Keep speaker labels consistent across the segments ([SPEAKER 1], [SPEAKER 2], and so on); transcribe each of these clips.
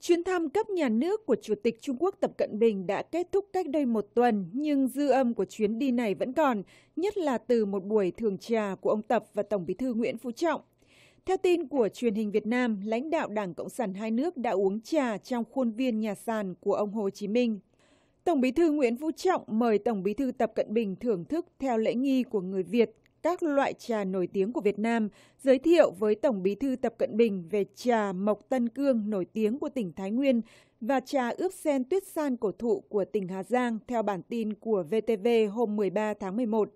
[SPEAKER 1] Chuyến thăm cấp nhà nước của Chủ tịch Trung Quốc Tập Cận Bình đã kết thúc cách đây một tuần, nhưng dư âm của chuyến đi này vẫn còn, nhất là từ một buổi thường trà của ông Tập và Tổng bí thư Nguyễn Phú Trọng. Theo tin của truyền hình Việt Nam, lãnh đạo Đảng Cộng sản hai nước đã uống trà trong khuôn viên nhà sàn của ông Hồ Chí Minh. Tổng bí thư Nguyễn Phú Trọng mời Tổng bí thư Tập Cận Bình thưởng thức theo lễ nghi của người Việt các loại trà nổi tiếng của Việt Nam, giới thiệu với Tổng Bí thư Tập Cận Bình về trà Mộc Tân Cương nổi tiếng của tỉnh Thái Nguyên và trà ướp sen tuyết san cổ thụ của tỉnh Hà Giang theo bản tin của VTV hôm 13 tháng 11.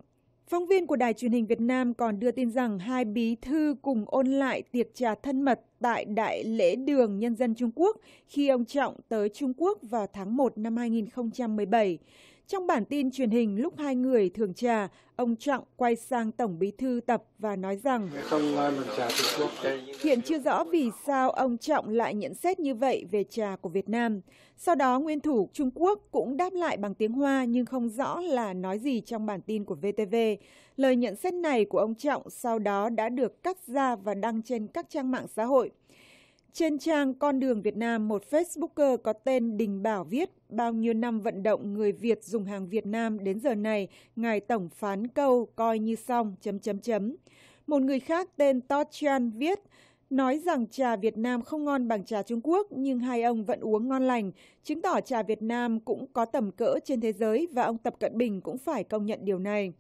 [SPEAKER 1] Phóng viên của Đài truyền hình Việt Nam còn đưa tin rằng hai bí thư cùng ôn lại tiệc trà thân mật tại Đại lễ đường Nhân dân Trung Quốc khi ông Trọng tới Trung Quốc vào tháng 1 năm 2017. Trong bản tin truyền hình lúc hai người thường trà, ông Trọng quay sang Tổng Bí thư Tập và nói rằng hiện chưa rõ vì sao ông Trọng lại nhận xét như vậy về trà của Việt Nam. Sau đó nguyên thủ Trung Quốc cũng đáp lại bằng tiếng Hoa nhưng không rõ là nói gì trong bản tin của VTV. Lời nhận xét này của ông Trọng sau đó đã được cắt ra và đăng trên các trang mạng xã hội. Trên trang Con đường Việt Nam, một Facebooker có tên Đình Bảo viết bao nhiêu năm vận động người Việt dùng hàng Việt Nam đến giờ này, ngài tổng phán câu coi như xong chấm chấm chấm. Một người khác tên Tochan viết nói rằng trà Việt Nam không ngon bằng trà Trung Quốc nhưng hai ông vẫn uống ngon lành, chứng tỏ trà Việt Nam cũng có tầm cỡ trên thế giới và ông Tập Cận Bình cũng phải công nhận điều này.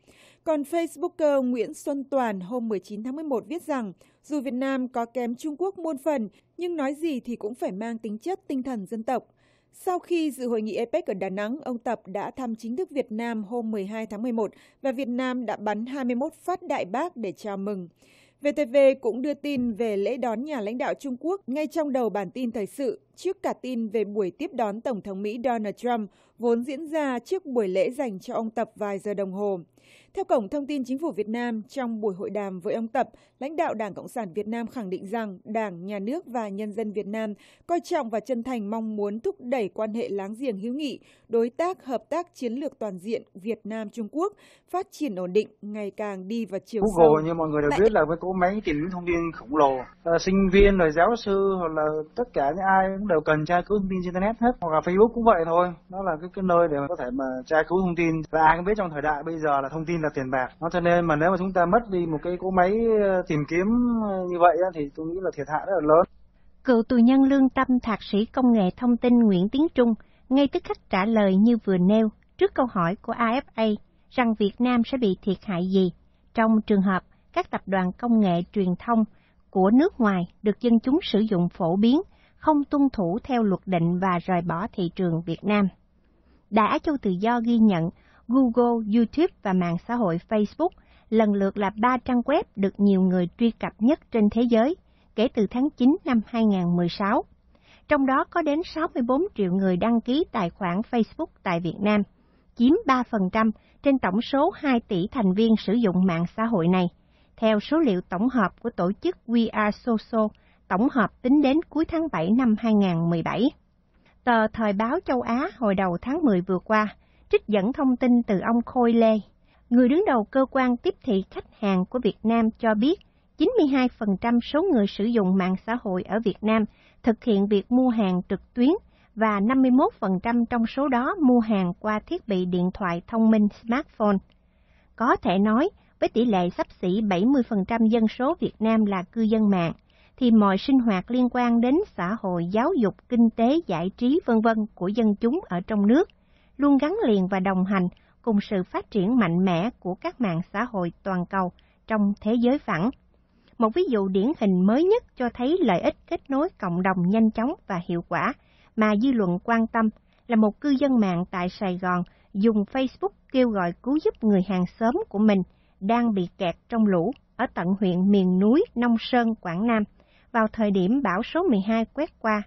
[SPEAKER 1] Còn Facebooker Nguyễn Xuân Toàn hôm 19 tháng 11 viết rằng, dù Việt Nam có kém Trung Quốc muôn phần, nhưng nói gì thì cũng phải mang tính chất tinh thần dân tộc. Sau khi dự hội nghị APEC ở Đà Nẵng, ông Tập đã thăm chính thức Việt Nam hôm 12 tháng 11 và Việt Nam đã bắn 21 phát đại bác để chào mừng. VTV cũng đưa tin về lễ đón nhà lãnh đạo Trung Quốc ngay trong đầu bản tin thời sự, trước cả tin về buổi tiếp đón Tổng thống Mỹ Donald Trump vốn diễn ra trước buổi lễ dành cho ông Tập vài giờ đồng hồ. Theo Cổng Thông tin Chính phủ Việt Nam, trong buổi hội đàm với ông Tập, lãnh đạo Đảng Cộng sản Việt Nam khẳng định rằng Đảng, Nhà nước và nhân dân Việt Nam coi trọng và chân thành mong muốn thúc đẩy quan hệ láng giềng hữu nghị, đối tác hợp tác chiến lược toàn diện Việt Nam-Trung Quốc phát triển ổn định, ngày càng đi vào chiều Google, sâu. như mọi người đều Tại... biết
[SPEAKER 2] là với có máy tìm thông tin khổng lồ. À, sinh viên, rồi giáo sư, hoặc là tất cả những ai cũng đều cần tra cứu thông tin trên Internet hết. Hoặc là Facebook cũng vậy thôi. Đó là cái, cái nơi để mà có thể mà tra cứu thông tin. Và ai cũng biết trong thời đại bây giờ là thông tin là tiền bạc nó cho nên mà nếu mà chúng ta mất đi một cái cỗ máy ờ, tìm kiếm ờ, như vậy thì tôi nghĩ là thiệt hại rất là lớn
[SPEAKER 3] cựu tù nhân lương tâm thạc sĩ công nghệ thông tin Nguyễn Tiến Trung ngay tức khắc trả lời như vừa nêu trước câu hỏi của AFA rằng Việt Nam sẽ bị thiệt hại gì trong trường hợp các tập đoàn công nghệ truyền thông của nước ngoài được dân chúng sử dụng phổ biến, không tuân thủ theo luật định và rời bỏ thị trường Việt Nam. Đã Châu Tự Do ghi nhận Google, YouTube và mạng xã hội Facebook, lần lượt là ba trang web được nhiều người truy cập nhất trên thế giới kể từ tháng 9 năm 2016. Trong đó có đến 64 triệu người đăng ký tài khoản Facebook tại Việt Nam, chiếm 3% trên tổng số 2 tỷ thành viên sử dụng mạng xã hội này. Theo số liệu tổng hợp của tổ chức We Are Social, tổng hợp tính đến cuối tháng 7 năm 2017. Tờ Thời báo châu Á hồi đầu tháng 10 vừa qua trích dẫn thông tin từ ông Khôi Lê, người đứng đầu cơ quan tiếp thị khách hàng của Việt Nam cho biết 92% số người sử dụng mạng xã hội ở Việt Nam thực hiện việc mua hàng trực tuyến và 51% trong số đó mua hàng qua thiết bị điện thoại thông minh smartphone. Có thể nói, với tỷ lệ sắp xỉ 70% dân số Việt Nam là cư dân mạng, thì mọi sinh hoạt liên quan đến xã hội, giáo dục, kinh tế, giải trí, vân vân của dân chúng ở trong nước – luôn gắn liền và đồng hành cùng sự phát triển mạnh mẽ của các mạng xã hội toàn cầu trong thế giới phẳng. Một ví dụ điển hình mới nhất cho thấy lợi ích kết nối cộng đồng nhanh chóng và hiệu quả mà dư luận quan tâm là một cư dân mạng tại Sài Gòn dùng Facebook kêu gọi cứu giúp người hàng xóm của mình đang bị kẹt trong lũ ở tận huyện miền núi Nông Sơn, Quảng Nam vào thời điểm bão số 12 quét qua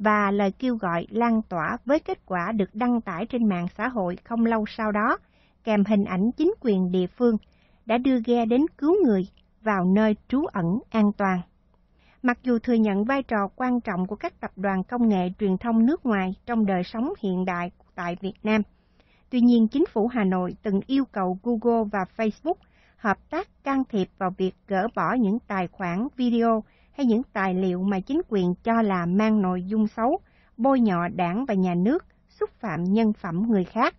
[SPEAKER 3] và lời kêu gọi lan tỏa với kết quả được đăng tải trên mạng xã hội không lâu sau đó, kèm hình ảnh chính quyền địa phương, đã đưa ghe đến cứu người vào nơi trú ẩn an toàn. Mặc dù thừa nhận vai trò quan trọng của các tập đoàn công nghệ truyền thông nước ngoài trong đời sống hiện đại tại Việt Nam, tuy nhiên chính phủ Hà Nội từng yêu cầu Google và Facebook hợp tác can thiệp vào việc gỡ bỏ những tài khoản video hay những tài liệu mà chính quyền cho là mang nội dung xấu, bôi nhọ đảng và nhà nước, xúc phạm nhân phẩm người khác.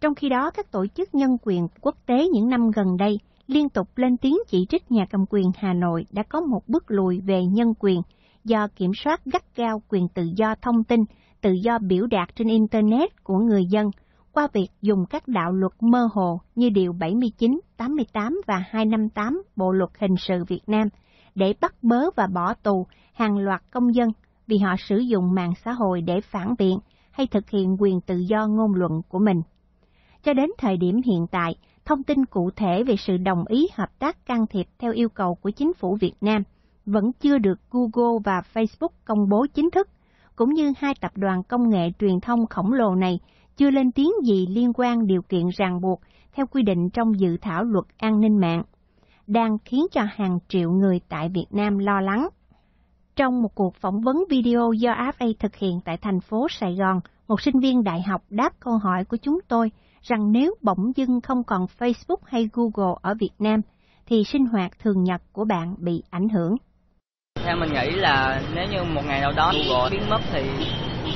[SPEAKER 3] Trong khi đó, các tổ chức nhân quyền quốc tế những năm gần đây liên tục lên tiếng chỉ trích nhà cầm quyền Hà Nội đã có một bước lùi về nhân quyền do kiểm soát gắt gao quyền tự do thông tin, tự do biểu đạt trên Internet của người dân qua việc dùng các đạo luật mơ hồ như Điều 79, 88 và 258 Bộ Luật Hình sự Việt Nam – để bắt bớ và bỏ tù hàng loạt công dân vì họ sử dụng mạng xã hội để phản biện hay thực hiện quyền tự do ngôn luận của mình. Cho đến thời điểm hiện tại, thông tin cụ thể về sự đồng ý hợp tác can thiệp theo yêu cầu của chính phủ Việt Nam vẫn chưa được Google và Facebook công bố chính thức, cũng như hai tập đoàn công nghệ truyền thông khổng lồ này chưa lên tiếng gì liên quan điều kiện ràng buộc theo quy định trong dự thảo luật an ninh mạng đang khiến cho hàng triệu người tại Việt Nam lo lắng. Trong một cuộc phỏng vấn video do AFA thực hiện tại thành phố Sài Gòn, một sinh viên đại học đáp câu hỏi của chúng tôi rằng nếu bỗng dưng không còn Facebook hay Google ở Việt Nam, thì sinh hoạt thường nhật của bạn bị ảnh hưởng.
[SPEAKER 2] Theo mình nghĩ là nếu như một ngày nào đó Google biến mất thì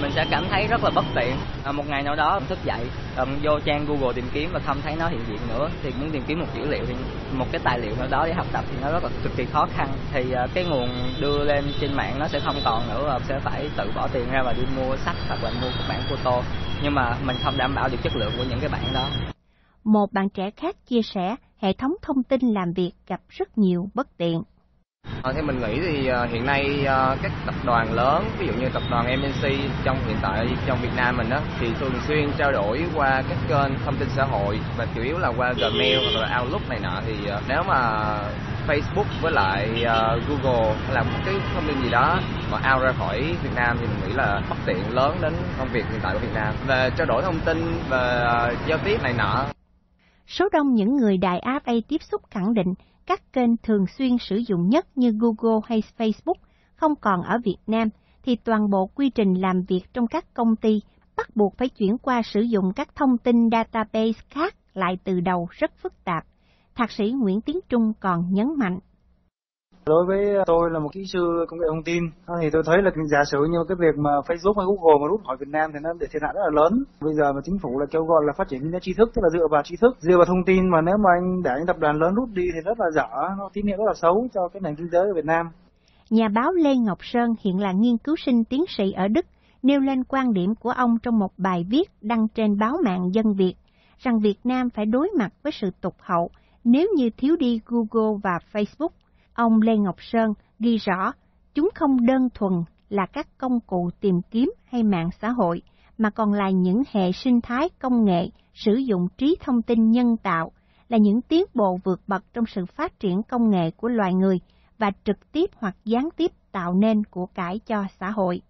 [SPEAKER 2] mình sẽ cảm thấy rất là bất tiện à, một ngày nào đó mình thức dậy um, vô trang google tìm kiếm và không thấy nó hiện diện nữa thì muốn tìm kiếm một dữ liệu thì một cái tài liệu nào đó để học tập thì nó rất là cực kỳ khó khăn thì uh, cái nguồn đưa lên trên mạng nó sẽ không còn nữa và sẽ phải tự bỏ tiền ra và đi mua sách hoặc là mua các bản photo nhưng mà mình không đảm bảo được chất
[SPEAKER 4] lượng của những cái bản đó
[SPEAKER 3] một bạn trẻ khác chia sẻ hệ thống thông tin làm việc gặp rất nhiều bất tiện
[SPEAKER 4] Ờ, theo mình nghĩ thì ờ, hiện nay ờ, các tập đoàn
[SPEAKER 2] lớn, ví dụ như tập đoàn MNC trong hiện tại trong Việt Nam mình đó thì thường xuyên trao đổi qua các kênh thông tin xã hội và chủ yếu là qua Gmail hoặc là Outlook này nọ thì nếu mà Facebook với lại Google hay là một cái thông tin gì đó mà out ra khỏi Việt Nam thì mình nghĩ là bất tiện lớn đến công việc hiện tại của Việt Nam về trao đổi thông tin
[SPEAKER 3] và giao tiếp này nọ. Số đông những người đại Á Tây tiếp xúc khẳng định các kênh thường xuyên sử dụng nhất như Google hay Facebook không còn ở Việt Nam, thì toàn bộ quy trình làm việc trong các công ty bắt buộc phải chuyển qua sử dụng các thông tin database khác lại từ đầu rất phức tạp. Thạc sĩ Nguyễn Tiến Trung còn nhấn mạnh.
[SPEAKER 2] Đối với ờ, tôi là một kỹ sư công nghệ thông tin ờ, thì tôi thấy là giả sử như cái việc mà Facebook hay Google mà rút khỏi Việt Nam thì nó để thiệt hại rất là lớn. Bây giờ mà chính phủ là kêu gọi là phát triển kinh tế tri thức tức là dựa vào tri thức, dựa vào thông tin mà nếu mà anh để những tập đoàn lớn rút đi thì rất là dở, nó tín hiệu rất là xấu cho cái nền kinh tế của Việt Nam.
[SPEAKER 3] Nhà báo Lê Ngọc Sơn hiện là nghiên cứu sinh tiến sĩ ở Đức nêu lên quan điểm của ông trong một bài viết đăng trên báo mạng Dân Việt rằng Việt Nam phải đối mặt với sự tụt hậu nếu như thiếu đi Google và Facebook Ông Lê Ngọc Sơn ghi rõ, chúng không đơn thuần là các công cụ tìm kiếm hay mạng xã hội, mà còn là những hệ sinh thái công nghệ sử dụng trí thông tin nhân tạo, là những tiến bộ vượt bậc trong sự phát triển công nghệ của loài người và trực tiếp hoặc gián tiếp tạo nên của cải cho xã hội.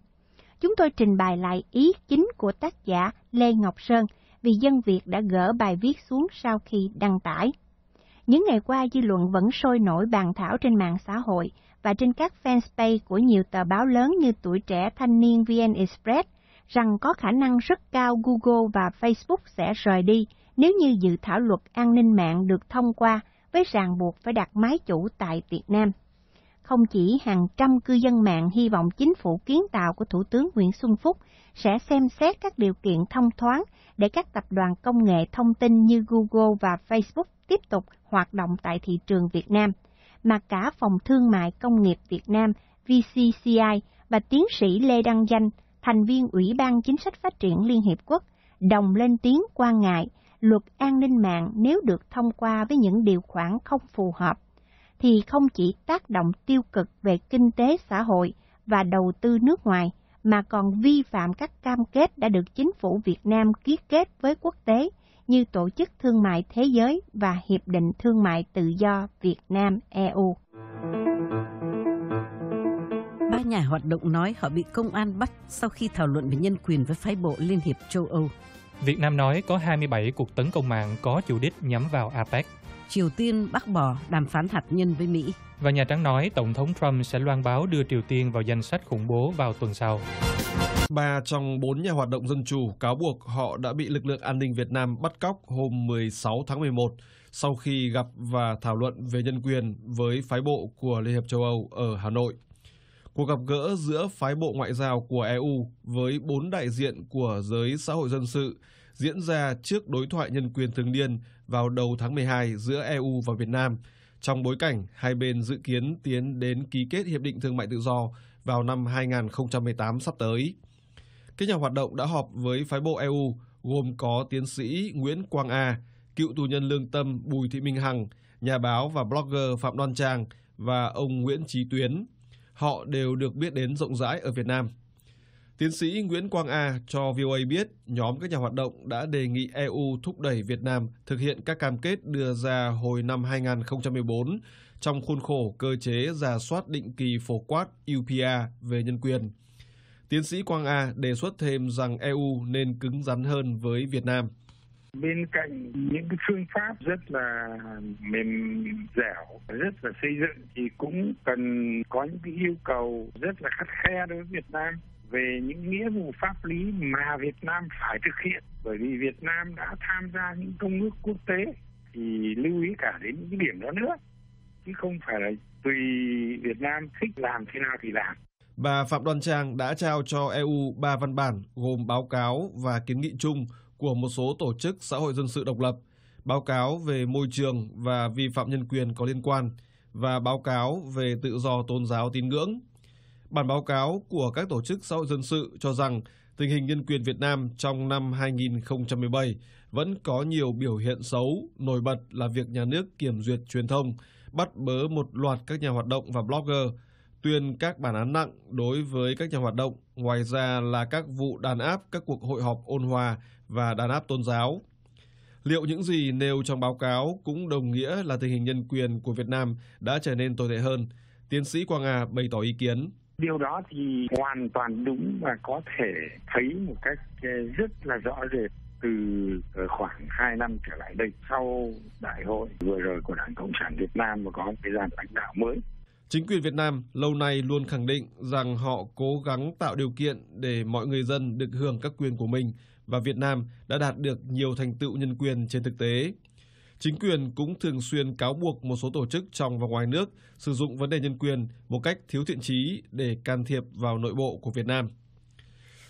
[SPEAKER 3] Chúng tôi trình bày lại ý chính của tác giả Lê Ngọc Sơn vì dân Việt đã gỡ bài viết xuống sau khi đăng tải. Những ngày qua, dư luận vẫn sôi nổi bàn thảo trên mạng xã hội và trên các fanpage của nhiều tờ báo lớn như Tuổi Trẻ, Thanh Niên, VN Express rằng có khả năng rất cao Google và Facebook sẽ rời đi nếu như dự thảo luật an ninh mạng được thông qua với ràng buộc phải đặt máy chủ tại Việt Nam. Không chỉ hàng trăm cư dân mạng hy vọng chính phủ kiến tạo của Thủ tướng Nguyễn Xuân Phúc sẽ xem xét các điều kiện thông thoáng để các tập đoàn công nghệ thông tin như Google và Facebook tiếp tục hoạt động tại thị trường Việt Nam, mà cả Phòng Thương mại Công nghiệp Việt Nam VCCI và tiến sĩ Lê Đăng Danh, thành viên Ủy ban Chính sách Phát triển Liên Hiệp Quốc, đồng lên tiếng quan ngại luật an ninh mạng nếu được thông qua với những điều khoản không phù hợp, thì không chỉ tác động tiêu cực về kinh tế xã hội và đầu tư nước ngoài, mà còn vi phạm các cam kết đã được chính phủ Việt Nam ký kết với quốc tế như Tổ chức Thương mại Thế giới và Hiệp định Thương mại Tự do Việt Nam
[SPEAKER 4] EU. Ba nhà hoạt động nói họ bị công an bắt sau khi thảo luận về nhân quyền với phái bộ Liên hiệp châu Âu.
[SPEAKER 2] Việt Nam nói có 27 cuộc tấn công mạng có chủ đích nhắm vào APEC
[SPEAKER 4] Triều Tiên bác bỏ đàm phán hạt nhân với Mỹ.
[SPEAKER 2] Và Nhà Trắng nói Tổng thống Trump sẽ loan báo đưa Triều Tiên vào danh sách khủng bố vào tuần
[SPEAKER 5] sau. Ba trong bốn nhà hoạt động dân chủ cáo buộc họ đã bị lực lượng an ninh Việt Nam bắt cóc hôm 16 tháng 11 sau khi gặp và thảo luận về nhân quyền với phái bộ của Liên hiệp châu Âu ở Hà Nội. Cuộc gặp gỡ giữa phái bộ ngoại giao của EU với bốn đại diện của giới xã hội dân sự diễn ra trước đối thoại nhân quyền thường niên vào đầu tháng 12 giữa EU và Việt Nam trong bối cảnh hai bên dự kiến tiến đến ký kết hiệp định thương mại tự do vào năm 2018 sắp tới. Các nhà hoạt động đã họp với phái bộ EU gồm có tiến sĩ Nguyễn Quang A, cựu tù nhân lương tâm Bùi Thị Minh Hằng, nhà báo và blogger Phạm Đoan Trang và ông Nguyễn Trí Tuyến. Họ đều được biết đến rộng rãi ở Việt Nam. Tiến sĩ Nguyễn Quang A cho VOA biết nhóm các nhà hoạt động đã đề nghị EU thúc đẩy Việt Nam thực hiện các cam kết đưa ra hồi năm 2014 trong khuôn khổ cơ chế giả soát định kỳ phổ quát UPA về nhân quyền. Tiến sĩ Quang A đề xuất thêm rằng EU nên cứng rắn hơn với Việt Nam
[SPEAKER 6] bên cạnh những phương pháp rất là mềm dẻo rất là xây dựng thì cũng cần có những cái yêu cầu rất là khắt khe đối với việt nam về những nghĩa vụ pháp lý mà Việt Nam phải thực hiện bởi vì Việt Nam đã tham gia những công ước quốc tế thì lưu ý cả đến những điểm đó nữa chứ không phải là tùy Việt Nam thích làm thế nào thì làm.
[SPEAKER 5] Bà Phạm Đoan Trang đã trao cho EU ba văn bản gồm báo cáo và kiến nghị chung của một số tổ chức xã hội dân sự độc lập, báo cáo về môi trường và vi phạm nhân quyền có liên quan và báo cáo về tự do tôn giáo tín ngưỡng Bản báo cáo của các tổ chức xã hội dân sự cho rằng tình hình nhân quyền Việt Nam trong năm 2017 vẫn có nhiều biểu hiện xấu, nổi bật là việc nhà nước kiểm duyệt truyền thông, bắt bớ một loạt các nhà hoạt động và blogger, tuyên các bản án nặng đối với các nhà hoạt động, ngoài ra là các vụ đàn áp các cuộc hội họp ôn hòa và đàn áp tôn giáo. Liệu những gì nêu trong báo cáo cũng đồng nghĩa là tình hình nhân quyền của Việt Nam đã trở nên tồi tệ hơn? Tiến sĩ Quang Hà bày tỏ ý kiến.
[SPEAKER 6] Điều đó thì hoàn toàn đúng và có thể thấy một cách ờ, rất là rõ rệt từ ờ, khoảng 2 năm trở lại đây sau đại hội vừa rồi của Đảng Cộng sản Việt Nam và có cái dàn lãnh đạo mới.
[SPEAKER 5] Chính quyền Việt Nam lâu nay luôn khẳng định rằng họ cố gắng tạo điều kiện để mọi người dân được hưởng các quyền của mình và Việt Nam đã đạt được nhiều thành tựu nhân quyền trên thực tế. Chính quyền cũng thường xuyên cáo buộc một số tổ chức trong và ngoài nước sử dụng vấn đề nhân quyền một cách thiếu thiện trí để can thiệp vào nội bộ của Việt Nam.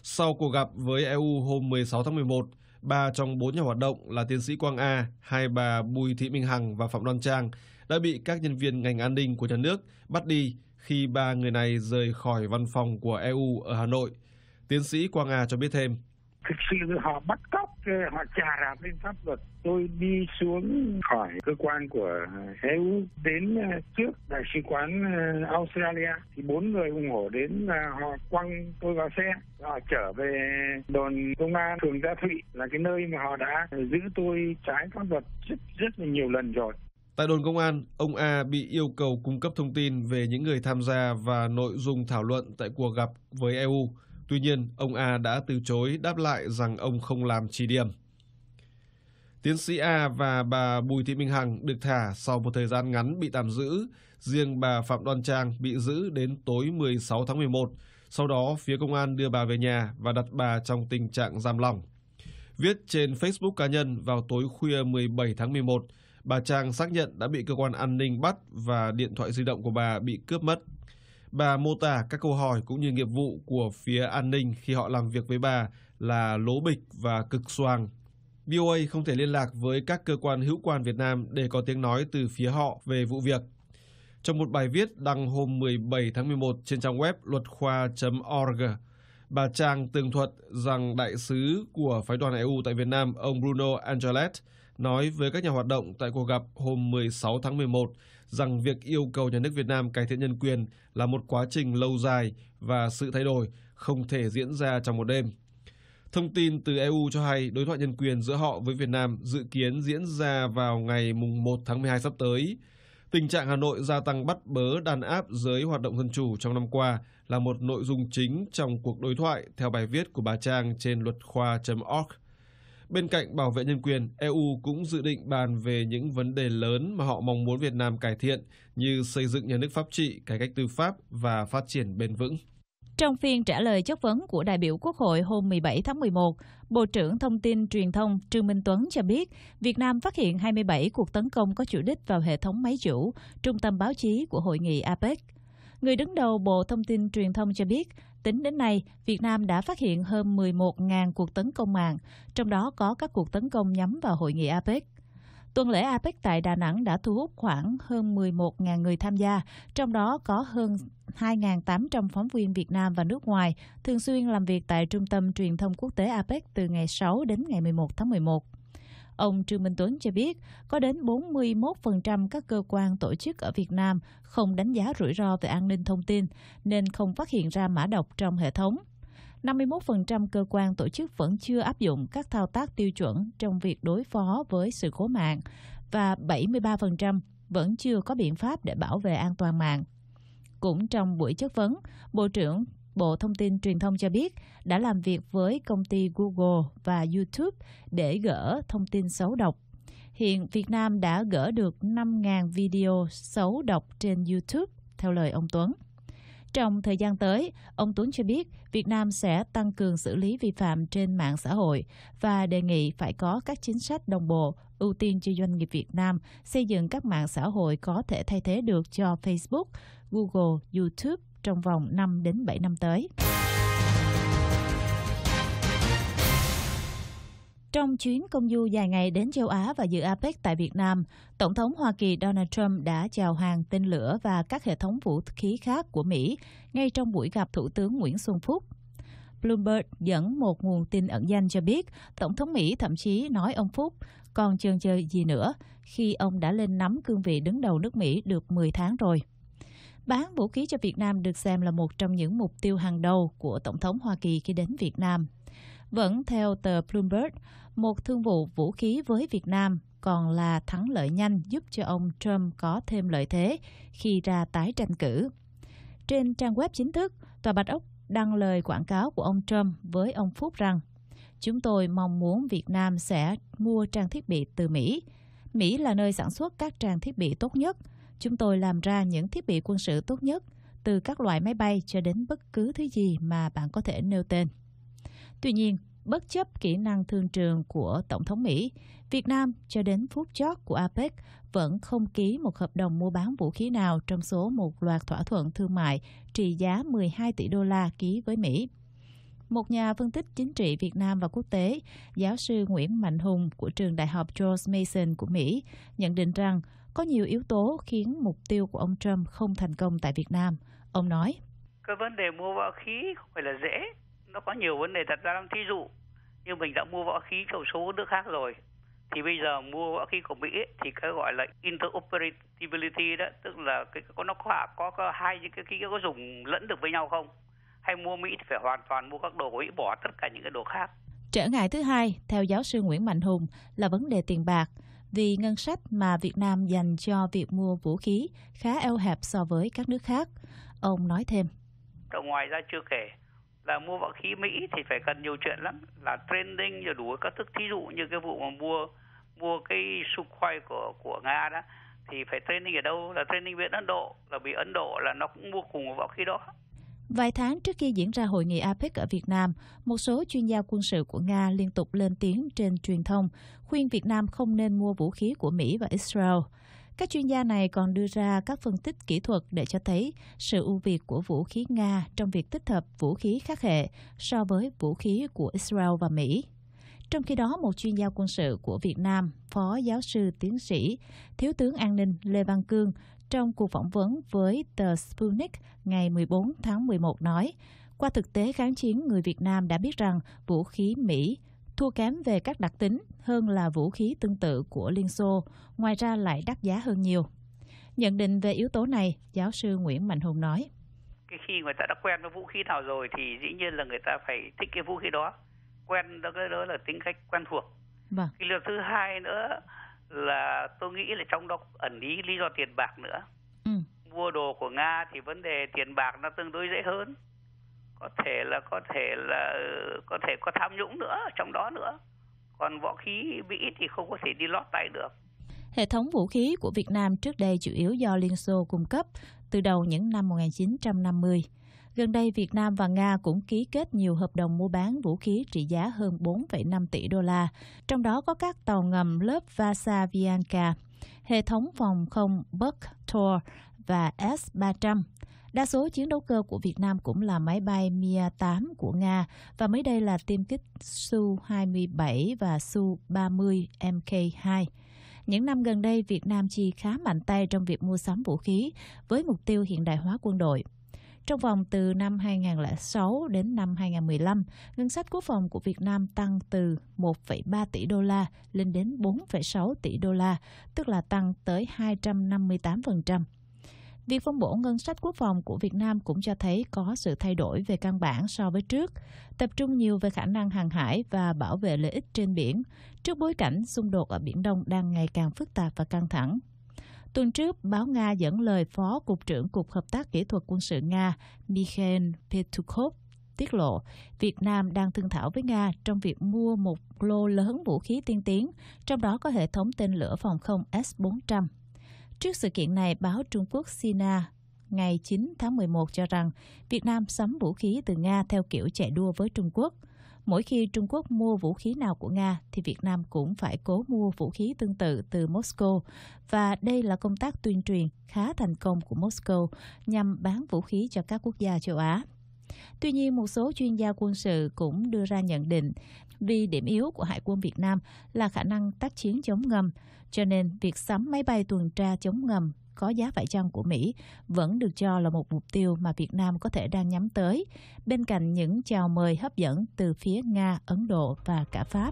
[SPEAKER 5] Sau cuộc gặp với EU hôm 16 tháng 11, ba trong bốn nhà hoạt động là tiến sĩ Quang A, hai bà Bùi Thị Minh Hằng và Phạm Đoan Trang đã bị các nhân viên ngành an ninh của nhà nước bắt đi khi ba người này rời khỏi văn phòng của EU ở Hà Nội. Tiến sĩ Quang A cho biết thêm. Thực sự họ bắt
[SPEAKER 6] cóc họ trả đạp lên pháp luật tôi đi xuống khỏi cơ quan của ờ, EU đến ờ, trước đại sứ quán ờ, Australia thì bốn người ủng hộ đến là họ quăng tôi vào xe họ trở về đồn công an phường Gia Thụy là cái nơi mà họ đã giữ tôi trái pháp luật rất rất là nhiều lần rồi
[SPEAKER 5] Tại đồn công an, ông A bị yêu cầu cung cấp thông tin về những người tham gia và nội dung thảo luận tại cuộc gặp với EU. Tuy nhiên, ông A đã từ chối đáp lại rằng ông không làm chỉ điểm. Tiến sĩ A và bà Bùi Thị Minh Hằng được thả sau một thời gian ngắn bị tạm giữ, riêng bà Phạm Đoan Trang bị giữ đến tối 16 tháng 11. Sau đó, phía công an đưa bà về nhà và đặt bà trong tình trạng giam lỏng. Viết trên Facebook cá nhân vào tối khuya 17 tháng 11, bà Trang xác nhận đã bị cơ quan an ninh bắt và điện thoại di động của bà bị cướp mất Bà mô tả các câu hỏi cũng như nghiệp vụ của phía an ninh khi họ làm việc với bà là lố bịch và cực xoàng. VOA không thể liên lạc với các cơ quan hữu quan Việt Nam để có tiếng nói từ phía họ về vụ việc. Trong một bài viết đăng hôm 17 tháng 11 trên trang web luật khoa.org, bà Trang tường thuật rằng đại sứ của phái đoàn EU tại Việt Nam, ông Bruno Angelet, nói với các nhà hoạt động tại cuộc gặp hôm 16 tháng 11 rằng việc yêu cầu nhà nước Việt Nam cải thiện nhân quyền là một quá trình lâu dài và sự thay đổi không thể diễn ra trong một đêm. Thông tin từ EU cho hay đối thoại nhân quyền giữa họ với Việt Nam dự kiến diễn ra vào ngày 1 tháng 12 sắp tới. Tình trạng Hà Nội gia tăng bắt bớ đàn áp giới hoạt động dân chủ trong năm qua là một nội dung chính trong cuộc đối thoại theo bài viết của bà Trang trên luật khoa.org. Bên cạnh bảo vệ nhân quyền, EU cũng dự định bàn về những vấn đề lớn mà họ mong muốn Việt Nam cải thiện như xây dựng nhà nước pháp trị, cải cách tư pháp và phát triển bền vững.
[SPEAKER 7] Trong phiên trả lời chất vấn của đại biểu Quốc hội hôm 17 tháng 11, Bộ trưởng Thông tin Truyền thông Trương Minh Tuấn cho biết Việt Nam phát hiện 27 cuộc tấn công có chủ đích vào hệ thống máy chủ, trung tâm báo chí của hội nghị APEC. Người đứng đầu Bộ Thông tin Truyền thông cho biết Tính đến nay, Việt Nam đã phát hiện hơn 11.000 cuộc tấn công mạng, trong đó có các cuộc tấn công nhắm vào hội nghị APEC. Tuần lễ APEC tại Đà Nẵng đã thu hút khoảng hơn 11.000 người tham gia, trong đó có hơn 2.800 phóng viên Việt Nam và nước ngoài thường xuyên làm việc tại Trung tâm Truyền thông Quốc tế APEC từ ngày 6 đến ngày 11 tháng 11. Ông Trương Minh Tuấn cho biết, có đến 41% các cơ quan tổ chức ở Việt Nam không đánh giá rủi ro về an ninh thông tin, nên không phát hiện ra mã độc trong hệ thống. 51% cơ quan tổ chức vẫn chưa áp dụng các thao tác tiêu chuẩn trong việc đối phó với sự cố mạng và 73% vẫn chưa có biện pháp để bảo vệ an toàn mạng. Cũng trong buổi chất vấn, Bộ trưởng Bộ Thông tin Truyền thông cho biết đã làm việc với công ty Google và YouTube để gỡ thông tin xấu độc. Hiện Việt Nam đã gỡ được 5.000 video xấu độc trên YouTube, theo lời ông Tuấn. Trong thời gian tới, ông Tuấn cho biết Việt Nam sẽ tăng cường xử lý vi phạm trên mạng xã hội và đề nghị phải có các chính sách đồng bộ ưu tiên cho doanh nghiệp Việt Nam xây dựng các mạng xã hội có thể thay thế được cho Facebook, Google, YouTube trong vòng 5 đến 7 năm tới. Trong chuyến công du dài ngày đến châu Á và dự APEC tại Việt Nam, Tổng thống Hoa Kỳ Donald Trump đã chào hàng tên lửa và các hệ thống vũ khí khác của Mỹ ngay trong buổi gặp Thủ tướng Nguyễn Xuân Phúc. Bloomberg dẫn một nguồn tin ẩn danh cho biết Tổng thống Mỹ thậm chí nói ông Phúc còn chơn chơi gì nữa khi ông đã lên nắm cương vị đứng đầu nước Mỹ được 10 tháng rồi. Bán vũ khí cho Việt Nam được xem là một trong những mục tiêu hàng đầu của Tổng thống Hoa Kỳ khi đến Việt Nam. Vẫn theo tờ Bloomberg, một thương vụ vũ khí với Việt Nam còn là thắng lợi nhanh giúp cho ông Trump có thêm lợi thế khi ra tái tranh cử. Trên trang web chính thức, Tòa Bạch Ốc đăng lời quảng cáo của ông Trump với ông Phúc rằng Chúng tôi mong muốn Việt Nam sẽ mua trang thiết bị từ Mỹ. Mỹ là nơi sản xuất các trang thiết bị tốt nhất. Chúng tôi làm ra những thiết bị quân sự tốt nhất, từ các loại máy bay cho đến bất cứ thứ gì mà bạn có thể nêu tên. Tuy nhiên, Bất chấp kỹ năng thương trường của Tổng thống Mỹ, Việt Nam cho đến phút chót của APEC vẫn không ký một hợp đồng mua bán vũ khí nào trong số một loạt thỏa thuận thương mại trị giá 12 tỷ đô la ký với Mỹ. Một nhà phân tích chính trị Việt Nam và quốc tế, giáo sư Nguyễn Mạnh Hùng của trường đại học George Mason của Mỹ nhận định rằng có nhiều yếu tố khiến mục tiêu của ông Trump không thành công tại Việt Nam. Ông nói,
[SPEAKER 8] cái vấn đề mua vũ khí không phải là dễ nó có nhiều vấn đề thật ra thí dụ như mình đã mua võ khí của số nước khác rồi thì bây giờ mua võ khí của Mỹ ấy, thì cái gọi là interoperability đó tức là cái có nó có có, có hai những cái, cái, có dùng lẫn được với nhau không hay mua Mỹ thì phải hoàn toàn mua các đồ của Mỹ bỏ tất cả những cái đồ khác
[SPEAKER 7] trở ngại thứ hai theo giáo sư Nguyễn Mạnh Hùng là vấn đề tiền bạc vì ngân sách mà Việt Nam dành cho việc mua vũ khí khá eo hẹp so với các nước khác ông nói thêm
[SPEAKER 8] Ở ngoài ra chưa kể là mua vũ khí Mỹ thì phải cần nhiều chuyện lắm là trending rồi đủ các thức thí dụ như cái vụ mà mua mua cái khoai của của Nga đó thì phải training ở đâu là training viện Ấn Độ là bị Ấn Độ là nó cũng mua cùng vũ khí đó
[SPEAKER 7] Vài tháng trước khi diễn ra hội nghị APEC ở Việt Nam, một số chuyên gia quân sự của Nga liên tục lên tiếng trên truyền thông khuyên Việt Nam không nên mua vũ khí của Mỹ và Israel. Các chuyên gia này còn đưa ra các phân tích kỹ thuật để cho thấy sự ưu việt của vũ khí Nga trong việc tích hợp vũ khí khác hệ so với vũ khí của Israel và Mỹ. Trong khi đó, một chuyên gia quân sự của Việt Nam, Phó Giáo sư Tiến sĩ, Thiếu tướng An ninh Lê Văn Cương, trong cuộc phỏng vấn với tờ Sputnik ngày 14 tháng 11 nói, qua thực tế kháng chiến người Việt Nam đã biết rằng vũ khí Mỹ thua kém về các đặc tính hơn là vũ khí tương tự của Liên Xô, ngoài ra lại đắt giá hơn nhiều. Nhận định về yếu tố này, giáo sư Nguyễn Mạnh Hùng nói.
[SPEAKER 8] Cái khi người ta đã quen với vũ khí nào rồi thì dĩ nhiên là người ta phải thích cái vũ khí đó. Quen đó, cái đó là tính cách quen thuộc. Vâng. Cái điều thứ hai nữa là tôi nghĩ là trong đó ẩn ý lý do tiền bạc nữa. Ừ. Mua đồ của Nga thì vấn đề tiền bạc nó tương đối dễ hơn có thể là có thể là có thể có tham nhũng nữa trong đó nữa còn võ khí mỹ thì không có thể đi lót tay được
[SPEAKER 7] Hệ thống vũ khí của Việt Nam trước đây chủ yếu do Liên Xô cung cấp từ đầu những năm 1950. Gần đây, Việt Nam và Nga cũng ký kết nhiều hợp đồng mua bán vũ khí trị giá hơn 4,5 tỷ đô la, trong đó có các tàu ngầm lớp Vasa Vianka, hệ thống phòng không Buck Tor và S-300. Đa số chiến đấu cơ của Việt Nam cũng là máy bay Mi-8 của Nga và mới đây là tiêm kích Su-27 và Su-30 Mk2. Những năm gần đây, Việt Nam chi khá mạnh tay trong việc mua sắm vũ khí với mục tiêu hiện đại hóa quân đội. Trong vòng từ năm 2006 đến năm 2015, ngân sách quốc phòng của Việt Nam tăng từ 1,3 tỷ đô la lên đến 4,6 tỷ đô la, tức là tăng tới 258%. Việc phân bổ ngân sách quốc phòng của Việt Nam cũng cho thấy có sự thay đổi về căn bản so với trước, tập trung nhiều về khả năng hàng hải và bảo vệ lợi ích trên biển, trước bối cảnh xung đột ở Biển Đông đang ngày càng phức tạp và căng thẳng. Tuần trước, báo Nga dẫn lời Phó Cục trưởng Cục Hợp tác Kỹ thuật Quân sự Nga Mikhail petukhov tiết lộ Việt Nam đang thương thảo với Nga trong việc mua một lô lớn vũ khí tiên tiến, trong đó có hệ thống tên lửa phòng không S-400. Trước sự kiện này, báo Trung Quốc Sina ngày 9 tháng 11 cho rằng Việt Nam sắm vũ khí từ Nga theo kiểu chạy đua với Trung Quốc. Mỗi khi Trung Quốc mua vũ khí nào của Nga thì Việt Nam cũng phải cố mua vũ khí tương tự từ Moscow và đây là công tác tuyên truyền khá thành công của Moscow nhằm bán vũ khí cho các quốc gia châu Á. Tuy nhiên, một số chuyên gia quân sự cũng đưa ra nhận định vì điểm yếu của Hải quân Việt Nam là khả năng tác chiến chống ngầm, cho nên việc sắm máy bay tuần tra chống ngầm có giá phải chăng của Mỹ vẫn được cho là một mục tiêu mà Việt Nam có thể đang nhắm tới, bên cạnh những chào mời hấp dẫn từ phía Nga, Ấn Độ và cả Pháp.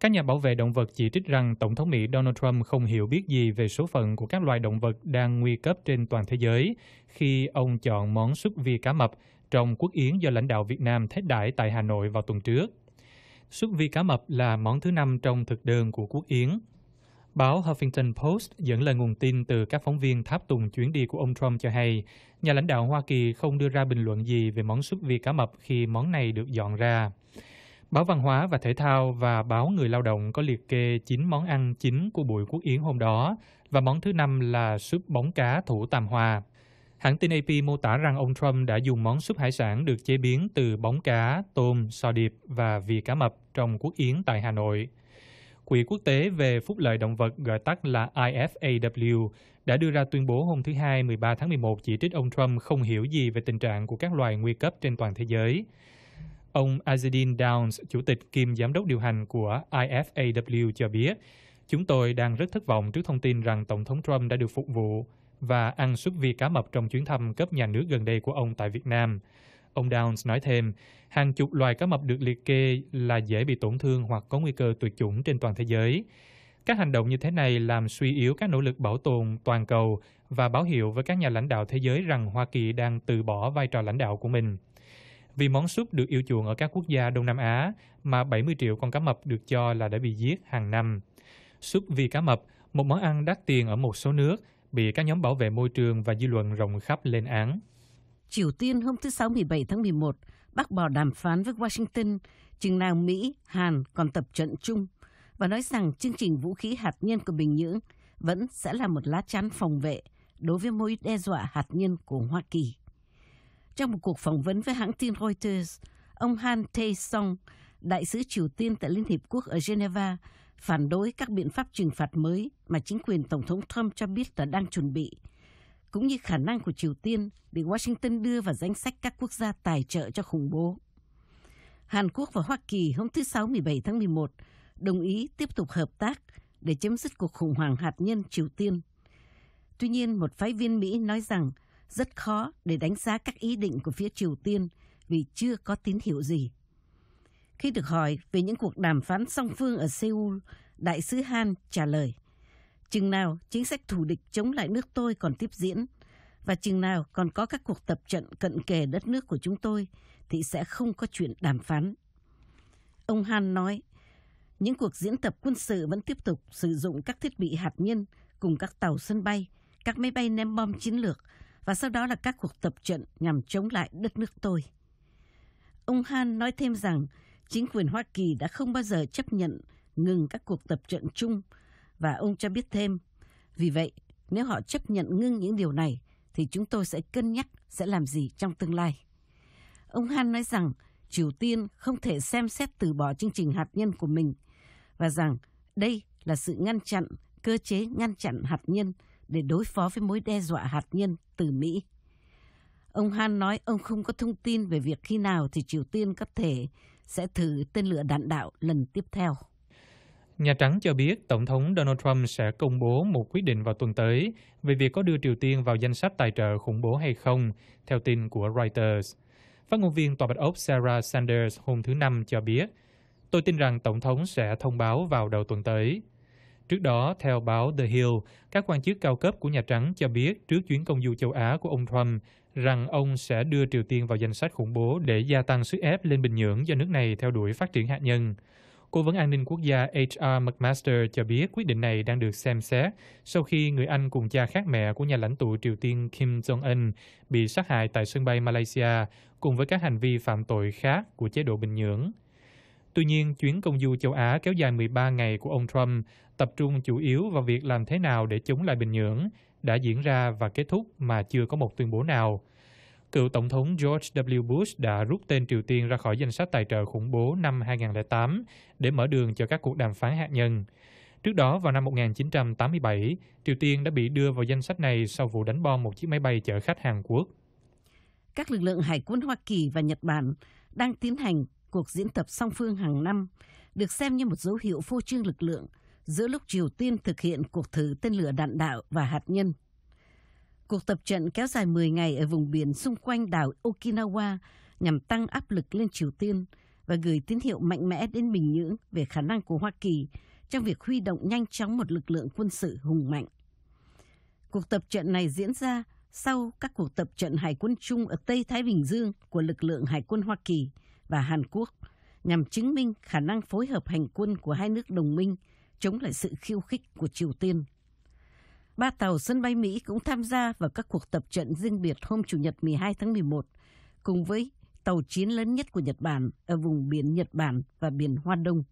[SPEAKER 2] Các nhà bảo vệ động vật chỉ trích rằng Tổng thống Mỹ Donald Trump không hiểu biết gì về số phận của các loài động vật đang nguy cấp trên toàn thế giới khi ông chọn món súp vi cá mập trong quốc yến do lãnh đạo Việt Nam thết đại tại Hà Nội vào tuần trước. Súp vi cá mập là món thứ năm trong thực đơn của quốc yến. Báo Huffington Post dẫn lời nguồn tin từ các phóng viên tháp tùng chuyến đi của ông Trump cho hay, nhà lãnh đạo Hoa Kỳ không đưa ra bình luận gì về món súp vi cá mập khi món này được dọn ra. Báo Văn hóa và Thể thao và Báo Người Lao động có liệt kê 9 món ăn chính của buổi quốc yến hôm đó và món thứ năm là súp bóng cá thủ Tam Hòa. Hãng tin AP mô tả rằng ông Trump đã dùng món súp hải sản được chế biến từ bóng cá, tôm, sò điệp và vì cá mập trong quốc yến tại Hà Nội. Quỹ quốc tế về phúc lợi động vật gọi tắt là IFAW đã đưa ra tuyên bố hôm thứ Hai 13 tháng 11 chỉ trích ông Trump không hiểu gì về tình trạng của các loài nguy cấp trên toàn thế giới. Ông Azedine Downs, chủ tịch kiêm giám đốc điều hành của IFAW cho biết, chúng tôi đang rất thất vọng trước thông tin rằng Tổng thống Trump đã được phục vụ và ăn suất vi cá mập trong chuyến thăm cấp nhà nước gần đây của ông tại Việt Nam. Ông Downs nói thêm, hàng chục loài cá mập được liệt kê là dễ bị tổn thương hoặc có nguy cơ tuyệt chủng trên toàn thế giới. Các hành động như thế này làm suy yếu các nỗ lực bảo tồn toàn cầu và báo hiệu với các nhà lãnh đạo thế giới rằng Hoa Kỳ đang từ bỏ vai trò lãnh đạo của mình vì món súp được yêu chuộng ở các quốc gia Đông Nam Á mà 70 triệu con cá mập được cho là đã bị giết hàng năm. Súp vì cá mập, một món ăn đắt tiền ở một số nước, bị các nhóm bảo vệ môi trường và dư luận rộng khắp lên án.
[SPEAKER 4] Triều Tiên hôm thứ Sáu 17 tháng 11 bác bỏ đàm phán với Washington, chừng nào Mỹ, Hàn còn tập trận chung và nói rằng chương trình vũ khí hạt nhân của Bình Nhưỡng vẫn sẽ là một lá chắn phòng vệ đối với mối đe dọa hạt nhân của Hoa Kỳ. Trong một cuộc phỏng vấn với hãng tin Reuters, ông Han Tae-song, đại sứ Triều Tiên tại Liên Hiệp Quốc ở Geneva, phản đối các biện pháp trừng phạt mới mà chính quyền Tổng thống Trump cho biết là đang chuẩn bị, cũng như khả năng của Triều Tiên bị Washington đưa vào danh sách các quốc gia tài trợ cho khủng bố. Hàn Quốc và Hoa Kỳ hôm thứ Sáu 17 tháng 11 đồng ý tiếp tục hợp tác để chấm dứt cuộc khủng hoảng hạt nhân Triều Tiên. Tuy nhiên, một phái viên Mỹ nói rằng – rất khó để đánh giá các ý định của phía Triều Tiên vì chưa có tín hiệu gì. Khi được hỏi về những cuộc đàm phán song phương ở Seoul, Đại sứ Han trả lời, chừng nào chính sách thù địch chống lại nước tôi còn tiếp diễn, và chừng nào còn có các cuộc tập trận cận kề đất nước của chúng tôi, thì sẽ không có chuyện đàm phán. Ông Han nói, những cuộc diễn tập quân sự vẫn tiếp tục sử dụng các thiết bị hạt nhân cùng các tàu sân bay, các máy bay ném bom chiến lược và sau đó là các cuộc tập trận nhằm chống lại đất nước tôi. Ông Han nói thêm rằng chính quyền Hoa Kỳ đã không bao giờ chấp nhận ngừng các cuộc tập trận chung và ông cho biết thêm, vì vậy nếu họ chấp nhận ngưng những điều này thì chúng tôi sẽ cân nhắc sẽ làm gì trong tương lai. Ông Han nói rằng Triều Tiên không thể xem xét từ bỏ chương trình hạt nhân của mình và rằng đây là sự ngăn chặn, cơ chế ngăn chặn hạt nhân để đối phó với mối đe dọa hạt nhân từ Mỹ. Ông Han nói ông không có thông tin về việc khi nào thì Triều Tiên có thể sẽ thử tên lửa đạn đạo lần tiếp theo.
[SPEAKER 2] Nhà Trắng cho biết Tổng thống Donald Trump sẽ công bố một quyết định vào tuần tới về việc có đưa Triều Tiên vào danh sách tài trợ khủng bố hay không, theo tin của Reuters. Phát ngôn viên Tòa Bạch Ốc Sarah Sanders hôm thứ Năm cho biết, Tôi tin rằng Tổng thống sẽ thông báo vào đầu tuần tới. Trước đó, theo báo The Hill, các quan chức cao cấp của Nhà Trắng cho biết trước chuyến công du châu Á của ông Trump rằng ông sẽ đưa Triều Tiên vào danh sách khủng bố để gia tăng sức ép lên Bình Nhưỡng do nước này theo đuổi phát triển hạt nhân. Cố vấn an ninh quốc gia H.R. McMaster cho biết quyết định này đang được xem xét sau khi người Anh cùng cha khác mẹ của nhà lãnh tụ Triều Tiên Kim Jong-un bị sát hại tại sân bay Malaysia cùng với các hành vi phạm tội khác của chế độ Bình Nhưỡng. Tuy nhiên, chuyến công du châu Á kéo dài 13 ngày của ông Trump tập trung chủ yếu vào việc làm thế nào để chống lại Bình Nhưỡng đã diễn ra và kết thúc mà chưa có một tuyên bố nào. Cựu Tổng thống George W. Bush đã rút tên Triều Tiên ra khỏi danh sách tài trợ khủng bố năm 2008 để mở đường cho các cuộc đàm phán hạt nhân. Trước đó, vào năm 1987, Triều Tiên đã bị đưa vào danh sách này sau vụ đánh bom một chiếc máy bay chở khách Hàn Quốc.
[SPEAKER 4] Các lực lượng hải quân Hoa Kỳ và Nhật Bản đang tiến hành cuộc diễn tập song phương hàng năm, được xem như một dấu hiệu phô trương lực lượng – giữa lúc Triều Tiên thực hiện cuộc thử tên lửa đạn đạo và hạt nhân. Cuộc tập trận kéo dài 10 ngày ở vùng biển xung quanh đảo Okinawa nhằm tăng áp lực lên Triều Tiên và gửi tín hiệu mạnh mẽ đến Bình Nhưỡng về khả năng của Hoa Kỳ trong việc huy động nhanh chóng một lực lượng quân sự hùng mạnh. Cuộc tập trận này diễn ra sau các cuộc tập trận hải quân chung ở Tây Thái Bình Dương của lực lượng hải quân Hoa Kỳ và Hàn Quốc nhằm chứng minh khả năng phối hợp hành quân của hai nước đồng minh – chống lại sự khiêu khích của Triều Tiên. Ba tàu sân bay Mỹ cũng tham gia vào các cuộc tập trận riêng biệt hôm Chủ nhật 12 tháng 11, cùng với tàu chiến lớn nhất của Nhật Bản ở vùng biển Nhật Bản và biển Hoa Đông.